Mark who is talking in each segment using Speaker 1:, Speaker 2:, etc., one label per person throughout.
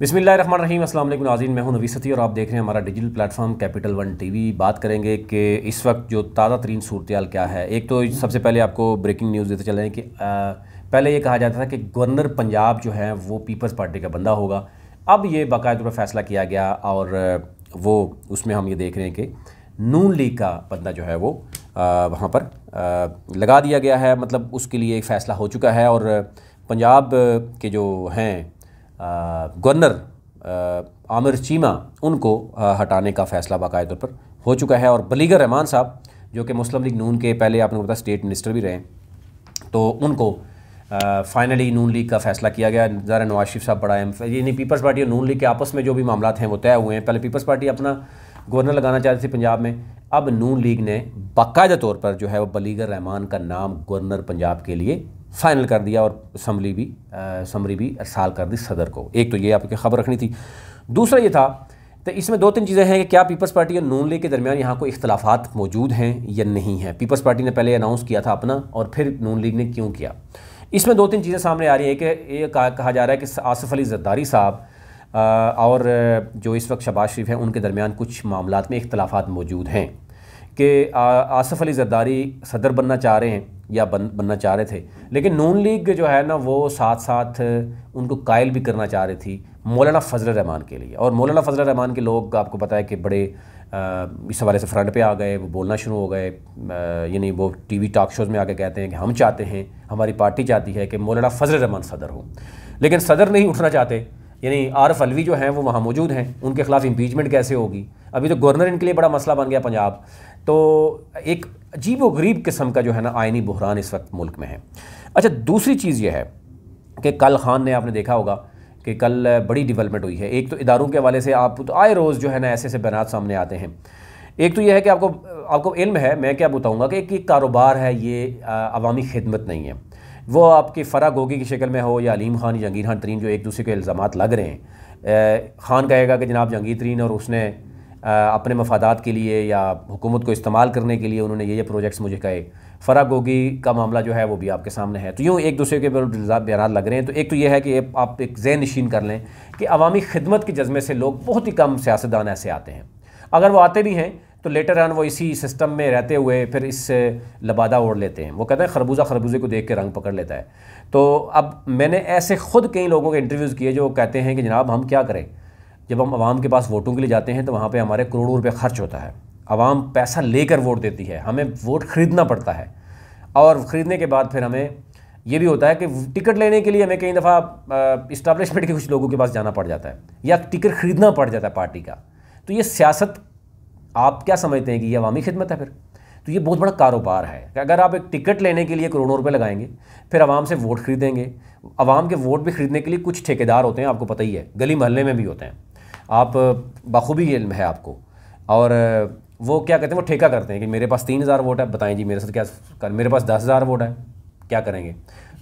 Speaker 1: बिसमिल्ल run रही असल नाजीन मैं हूं नवी सती और आप देख रहे हैं हमारा digital platform capital one TV बात करेंगे कि इस वक्त जो ताज़ा तरीन सूरत क्या है एक तो सबसे पहले आपको ब्रेकिंग न्यूज़ देते चले हैं कि आ, पहले ये कहा जाता था कि गवर्नर पंजाब जो है वो पीपल्स पार्टी का बंदा होगा अब ये बाकायदा पर फैसला किया गया और वो उसमें हम ये देख रहे हैं कि नून लीग का बंदा जो है वो वहाँ पर आ, लगा दिया गया है मतलब उसके लिए एक फ़ैसला हो चुका है और पंजाब के जो हैं गवर्नर आमिर चीमा उनको हटाने का फैसला बाकायदे तौर पर हो चुका है और बलीगर रहमान साहब जो कि मुस्लिम लीग नून के पहले आपने बताया स्टेट मिनिस्टर भी रहे तो उनको फाइनली नून लीग का फैसला किया गया ज़रा नवाज शरीफ साहब बड़ा यानी पीपल्स पार्टी और नून लीग के आपस में जो भी मामला हैं वो तय हुए हैं पहले पीपल्स पार्टी अपना गवर्नर लगाना चाहती थी पंजाब में अब नून लीग ने बाकायदा तौर पर जो है वो बलीगर रहमान का नाम गवर्नर पंजाब के लिए फाइनल कर दिया और असम्बली भी समरी भी अरसाल कर दी सदर को एक तो ये आपकी खबर रखनी थी दूसरा ये था तो इसमें दो तीन चीज़ें हैं कि क्या पीपल्स पार्टी और नून लीग के दरमियान यहाँ को इख्तलाफात मौजूद हैं या नहीं है पीपल्स पार्टी ने पहले अनाउंस किया था अपना और फिर नून लीग ने क्यों किया इसमें दो तीन चीज़ें सामने आ रही है कि ये कहा जा रहा है कि आसफ़ अली जद्दारी साहब और जो इस वक्त शबाज शरीफ हैं उनके दरमियान कुछ मामला में इख्तलाफात मौजूद हैं कि आसफ़ अली जद्दारी सदर बनना चाह रहे हैं या बन बनना चाह रहे थे लेकिन नून लीग जो है ना वो साथ साथ उनको कायल भी करना चाह रही थी मौलाना फजल रहमान के लिए और मौलाना फजल रहमान के लोग आपको पता है कि बड़े आ, इस हवाले से फ्रंट पे आ गए वो बोलना शुरू हो गए यानी वो टीवी टॉक शोज़ में आके कहते हैं कि हम चाहते हैं हमारी पार्टी चाहती है कि मौलाना फजल रहमान सदर हो लेकिन सदर नहीं उठना चाहते यानी आरफ अलवी जो हैं वो वहाँ मौजूद हैं उनके खिलाफ इम्पीचमेंट कैसे होगी अभी तो गवर्नर इनके लिए बड़ा मसला बन गया पंजाब तो एक अजीब व गरीब किस्म का जो है ना आयनी बहरान इस वक्त मुल्क में है अच्छा दूसरी चीज़ यह है कि कल खान ने आपने देखा होगा कि कल बड़ी डेवलपमेंट हुई है एक तो इदारों के हवाले से आप तो आए रोज़ जो है ना ऐसे ऐसे बयान सामने आते हैं एक तो यह है कि आपको आपको इल्म है मैं क्या बताऊँगा कि एक कारोबार है ये अवामी खिदमत नहीं है वो आपकी फ़रा गोगी की शक्ल में हो या अलीम खान जंगीर खान तरीन जो एक दूसरे के इल्ज़ाम लग रहे हैं खान कहेगा कि जनाब जंगीर तरीन और उसने अपने मफादात के लिए या हुकूमत को इस्तेमाल करने के लिए उन्होंने ये ये प्रोजेक्ट्स मुझे कहे फ़रा गोगी का मामला जो है वो भी आपके सामने है तो यूँ एक दूसरे के बयान लग रहे हैं तो एक तो ये है कि आप एक जैन नशीन कर लें कि अवामी खिदमत के जज्बे से लोग बहुत ही कम सियासतदान ऐसे आते हैं अगर वो आते भी हैं तो लेटर ऑन वो इसी सिस्टम में रहते हुए फिर इससे लबादा ओढ़ लेते हैं वो कहते हैं खरबूजा खरबूजे को देख के रंग पकड़ लेता है तो अब मैंने ऐसे ख़ुद कई लोगों के इंटरव्यूज़ किए जो कहते हैं कि जनाब हम क्या करें जब हम आवाम के पास वोटों के लिए जाते हैं तो वहाँ पर हमारे करोड़ों रुपये खर्च होता है आवाम पैसा लेकर वोट देती है हमें वोट ख़रीदना पड़ता है और ख़रीदने के बाद फिर हमें ये भी होता है कि टिकट लेने के लिए हमें कई दफ़ा इस्टबलिशमेंट के कुछ लोगों के पास जाना पड़ जाता है या टिकट ख़रीदना पड़ जाता है पार्टी का तो ये सियासत आप क्या समझते हैं कि ये अवामी खिदमत है फिर तो ये बहुत बड़ा कारोबार है कि अगर आप एक टिकट लेने के लिए करोड़ों रुपये लगाएंगे फिर आवाम से वोट खरीदेंगे आवाम के वोट भी खरीदने के लिए कुछ ठेकेदार होते हैं आपको पता ही है गली मोहल्ले में भी होते हैं आप बखूबी इल्म है आपको और वो क्या कहते हैं वो ठेका करते हैं कि मेरे पास तीन हज़ार वोट है बताएं जी मेरे साथ क्या कर मेरे पास दस हज़ार वोट है क्या करेंगे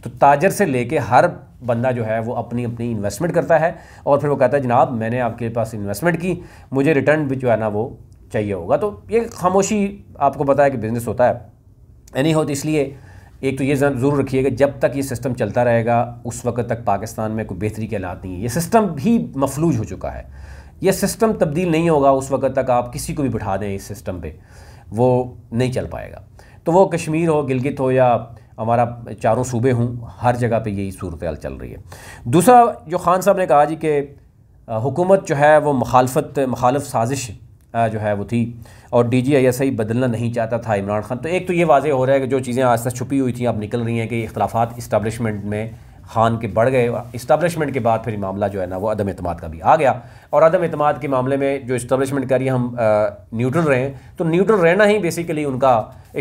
Speaker 1: तो ताजर से लेके हर बंदा जो है वो अपनी अपनी इन्वेस्टमेंट करता है और फिर वो कहता है जनाब मैंने आपके पास इन्वेस्टमेंट की मुझे रिटर्न भी जो है ना वो चाहिए होगा तो ये खामोशी आपको पता है कि बिज़नेस होता है यानी हो तो इसलिए एक तो ये ज़रूर रखिएगा जब तक ये सिस्टम चलता रहेगा उस वक्त तक पाकिस्तान में कोई बेहतरी के हालात नहीं है ये सिस्टम भी मफलूज हो चुका है ये सिस्टम तब्दील नहीं होगा उस वक्त तक आप किसी को भी बिठा दें इस सिस्टम पर वो नहीं चल पाएगा तो वो कश्मीर हो गिलगित हो या हमारा चारों सूबे हों हर जगह पर यही सूरत हाल चल रही है दूसरा जो खान साहब ने कहा जी कि हुकूमत जो है वो मखालफत मखालफ साजिश जो है वो थी और D G I S I बदलना नहीं चाहता था इमरान खान तो एक तो ये वाजह हो रहा है कि जो चीज़ें आज तक छुपी हुई थी अब निकल रही हैं कि इख्लाफा इस्टबलिशमेंट में खान के बढ़ गए इस्टबलिशमेंट के बाद फिर मामला जो है ना वो अदम अतमाद का भी आ गया और अदम अतमाद के मामले में जो इस्टबलिशमेंट कह रही हम न्यूट्रल रहें तो न्यूट्रल रहना ही बेसिकली उनका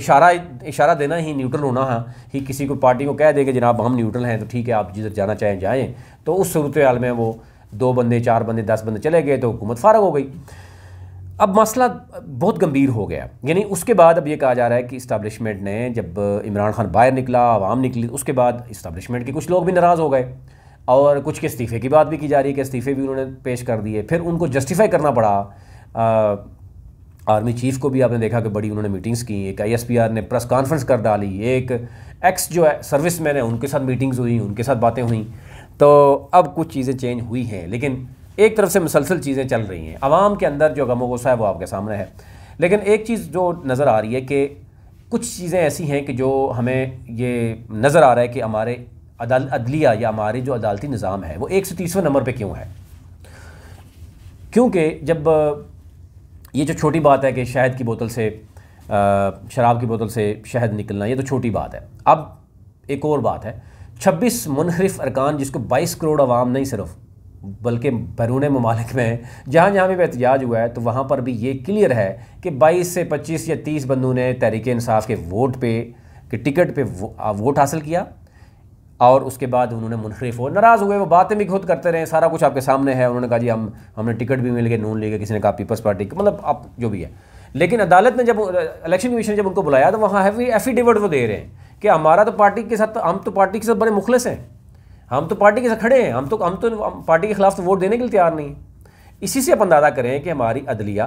Speaker 1: इशारा इशारा देना ही न्यूट्रल होना है हाँ। ही किसी को पार्टी को कह दें कि जनाब हम न्यूट्रल हैं तो ठीक है आप जिधर जाना चाहें जाएँ तो उस सूरत हाल में वो दो बंदे चार बंदे दस बंदे चले गए तो हुकूमत फारग हो गई अब मसला बहुत गंभीर हो गया यानी उसके बाद अब ये कहा जा रहा है कि इस्टबलिशमेंट ने जब इमरान खान बाहर निकला आवाम निकली उसके बाद इस्टबलिशमेंट के कुछ लोग भी नाराज़ हो गए और कुछ के इस्तीफ़े की बात भी की जा रही है कि इस्तीफ़े भी उन्होंने पेश कर दिए फिर उनको जस्टिफाई करना पड़ा आ, आर्मी चीफ़ को भी आपने देखा कि बड़ी उन्होंने मीटिंग्स की एक आई ने प्रेस कॉन्फ्रेंस कर डाली एक एक्स जो है सर्विस मैन है उनके साथ मीटिंग्स हुई उनके साथ बातें हुई तो अब कुछ चीज़ें चेंज हुई हैं लेकिन एक तरफ से मुसलसल चीज़ें चल रही हैं आवाम के अंदर जो गमो गुस्सा है वो आपके सामने है लेकिन एक चीज़ जो नज़र आ रही है कि कुछ चीज़ें ऐसी हैं कि जो हमें ये नज़र आ रहा है कि हमारे अदाल अदलिया या हमारे जो अदालती निज़ाम है वो एक सौ तीसवें नंबर पर क्यों है क्योंकि जब ये जो छोटी बात है कि शहद की बोतल से शराब की बोतल से शहद निकलना ये तो छोटी बात है अब एक और बात है छब्बीस मुनहरफ अरकान जिसको बाईस करोड़ आवाम नहीं सिर्फ बल्कि बैरून ममालिक में जहाँ जहाँ भी एहतजाज हुआ है तो वहाँ पर भी ये क्लियर है कि 22 से 25 या 30 बंदों ने तहरीक इंसाफ के वोट पे के टिकट पे वो, वोट हासिल किया और उसके बाद उन्होंने मुनहरफ हो नाराज़ हुए वो बातें भी खुद करते रहे सारा कुछ आपके सामने है उन्होंने कहा जी हम हमने टिकट भी मिल गए नून गए किसी ने कहा पीपल्स पार्टी मतलब आप जो भी है लेकिन अदालत ने जब इलेक्शन कमीशन ने जब उनको बुलाया तो वहाँ है एफिडेविट वो दे रहे हैं कि हमारा तो पार्टी के साथ हम तो पार्टी के साथ बड़े मुखलस हैं हम तो पार्टी के साथ खड़े हैं हम तो हम तो पार्टी के खिलाफ तो वोट देने के लिए तैयार नहीं है इसी से अपन अंदाजा करें कि हमारी अदलिया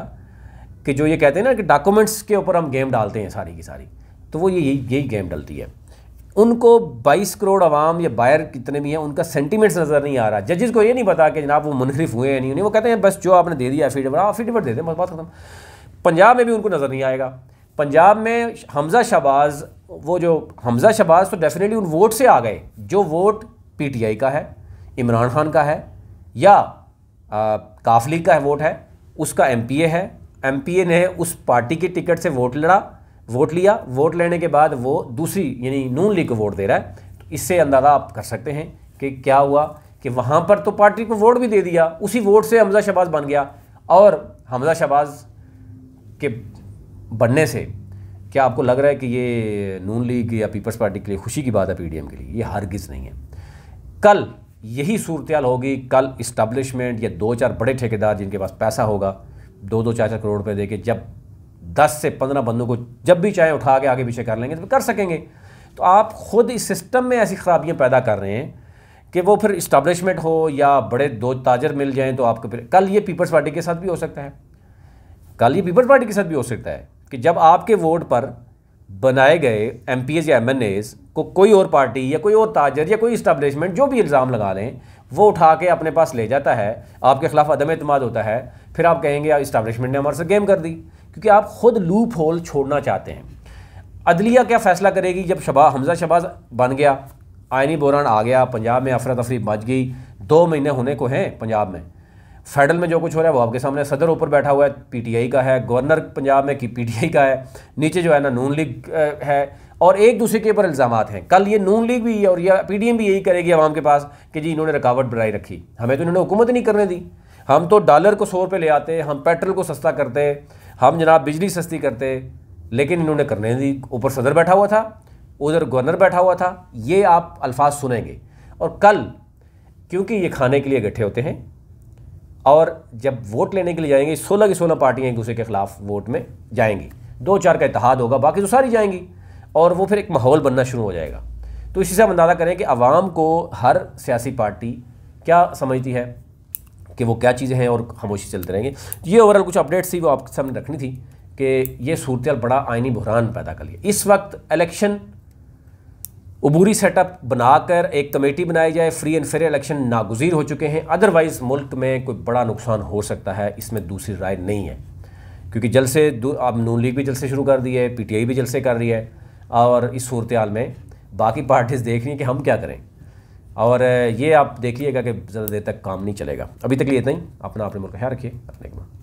Speaker 1: कि जो ये कहते हैं ना कि डॉक्यूमेंट्स के ऊपर हम गेम डालते हैं सारी की सारी तो वो ये यही यही गेम डलती है उनको 22 करोड़ आवाम या बायर कितने भी हैं उनका सेंटीमेंट्स नज़र नहीं आ रहा जजेस को ये नहीं पता कि जनाब वो मुनहरफ हुए हैं नहीं वो कहते हैं बस जो आपने दे दिया आप एफिडेविट दे दें बस बात खत्म पंजाब में भी उनको नज़र नहीं आएगा पंजाब में हमज़ा शहबाज वो जो हमज़ा शहबाज तो डेफिनेटली उन वोट से आ गए जो वोट पीटीआई का है इमरान खान का है या काफ लीग का वोट है उसका एमपीए है एमपीए ने उस पार्टी की टिकट से वोट लड़ा वोट लिया वोट लेने के बाद वो दूसरी यानी नून लीग को वोट दे रहा है तो इससे अंदाज़ा आप कर सकते हैं कि क्या हुआ कि वहाँ पर तो पार्टी को वोट भी दे दिया उसी वोट से हमजा शहबाज बन गया और हमजा शहबाज के बनने से क्या आपको लग रहा है कि ये नून लीग या पीपल्स पार्टी के लिए खुशी की बात है पीडीएम के लिए ये हरगिज़ नहीं है कल यही सूरत होगी कल इस्टबलिशमेंट या दो चार बड़े ठेकेदार जिनके पास पैसा होगा दो दो चार चार करोड़ रुपये दे के जब दस से पंद्रह बंदों को जब भी चाहे उठा के आगे पीछे कर लेंगे तो कर सकेंगे तो आप खुद इस सिस्टम में ऐसी खराबियाँ पैदा कर रहे हैं कि वो फिर इस्टबलिशमेंट हो या बड़े दो ताजर मिल जाएँ तो आपको फिर कल ये पीपल्स पार्टी के साथ भी हो सकता है कल ये पीपल्स पार्टी के साथ भी हो सकता है कि जब आपके वोट पर बनाए गए एम पी या एम एन एज़ को कोई और पार्टी या कोई और ताजर या कोई इस्टबलिशमेंट जो भी इल्ज़ाम लगा लें वो उठा के अपने पास ले जाता है आपके खिलाफ अदम अतमाद होता है फिर आप कहेंगे आप इस्टबलिशमेंट ने हमारे से गेम कर दी क्योंकि आप खुद लूप होल छोड़ना चाहते हैं अदलिया क्या फ़ैसला करेगी जब शबा हमजा शबाज बन गया आयनी बोरान आ गया पंजाब में अफरा तफरी बच गई दो महीने होने को हैं पंजाब में फेडरल में जो कुछ हो रहा है वो आपके सामने सदर ऊपर बैठा हुआ है पीटीआई का है गवर्नर पंजाब में कि पीटीआई का है नीचे जो है ना नून लीग है और एक दूसरे के ऊपर इल्ज़ाम हैं कल ये नून लीग भी और या पीडीएम भी यही करेगी आवाम के पास कि जी इन्होंने रुकावट बनाई रखी हमें तो इन्होंने हुकूमत नहीं करने दी हम तो डॉलर को सौ रुपये ले आते हम पेट्रोल को सस्ता करते हम जनाब बिजली सस्ती करते लेकिन इन्होंने करने दी ऊपर सदर बैठा हुआ था उधर गवर्नर बैठा हुआ था ये आप अल्फाज सुनेंगे और कल क्योंकि ये खाने के लिए इकट्ठे होते हैं और जब वोट लेने के लिए जाएंगी सोलह की सोलह पार्टियाँ एक दूसरे के ख़िलाफ़ वोट में जाएंगी दो चार का इतिहाद होगा बाकी तो सारी जाएंगी और वो फिर एक माहौल बनना शुरू हो जाएगा तो इसी से हम अंदाज़ा करें कि आवाम को हर सियासी पार्टी क्या समझती है कि वो क्या चीज़ें हैं और खामोशी चलते रहेंगे ये ओवरऑल कुछ अपडेट्स थी वो आपके सामने रखनी थी कि ये सूरत बड़ा आइनी बहरान पैदा कर लिया इस वक्त इलेक्शन अबूरी सेटअप बनाकर एक कमेटी बनाई जाए फ्री एंड फेयर इलेक्शन नागुजीर हो चुके हैं अदरवाइज़ मुल्क में कोई बड़ा नुकसान हो सकता है इसमें दूसरी राय नहीं है क्योंकि जलसे अब नून लीग भी जलसे शुरू कर दी है पीटीआई भी जलसे कर रही है और इस सूरत हाल में बाकी पार्टीज़ देख रही हैं कि हम क्या करें और ये आप देखिएगा कि ज़्यादा देर तक काम नहीं चलेगा अभी तक लिए इतना ही अपना अपने मुल्क ख्याल रखिए अपने